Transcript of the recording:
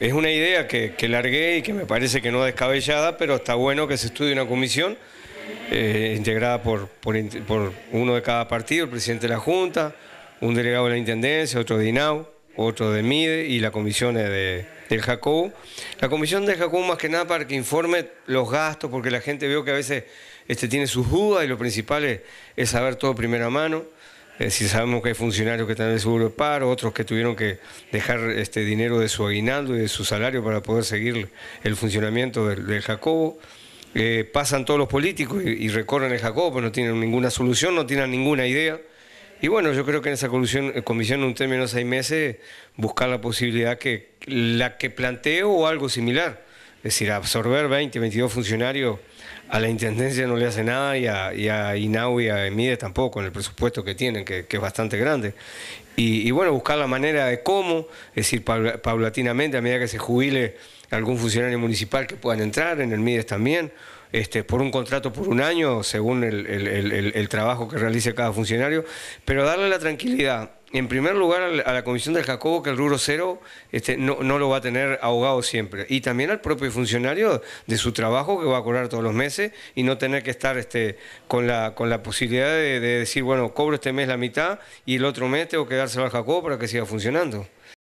Es una idea que, largué y que me parece que no descabellada, pero está bueno que se estudie una comisión eh, integrada por, por, uno de cada partido, el presidente de la Junta, un delegado de la Intendencia, otro de INAU, otro de MIDE y la comisión de, del Jacobo. La comisión del Jacobo más que nada para que informe los gastos, porque la gente veo que a veces este, tiene sus dudas y lo principal es, saber todo primera mano. Eh, si sabemos que hay funcionarios que están en el seguro de paro, otros que tuvieron que dejar este dinero de su aguinaldo y de su salario para poder seguir el funcionamiento del, Jacobo. Eh, pasan todos los políticos y, recorren el Jacobo, pero no tienen ninguna solución, no tienen ninguna idea. Y bueno, yo creo que en esa comisión, eh, en un término de seis meses, buscar la posibilidad que la que planteo o algo similar. Es decir, absorber 20, 22 funcionarios a la Intendencia no le hace nada y a, y INAU y a Mides tampoco, en el presupuesto que tienen, que, es bastante grande. Y, bueno, buscar la manera de cómo, es decir, paulatinamente, a medida que se jubile algún funcionario municipal que puedan entrar, en el MIDES también, este, por un contrato por un año, según el, trabajo que realice cada funcionario, pero darle la tranquilidad. En primer lugar, a la Comisión del Jacobo, que el rubro cero este, no, no lo va a tener ahogado siempre. Y también al propio funcionario de su trabajo, que va a cobrar todos los meses y no tener que estar este, con, la, con la posibilidad de, de decir, bueno, cobro este mes la mitad y el otro mes tengo que dárselo al Jacobo para que siga funcionando.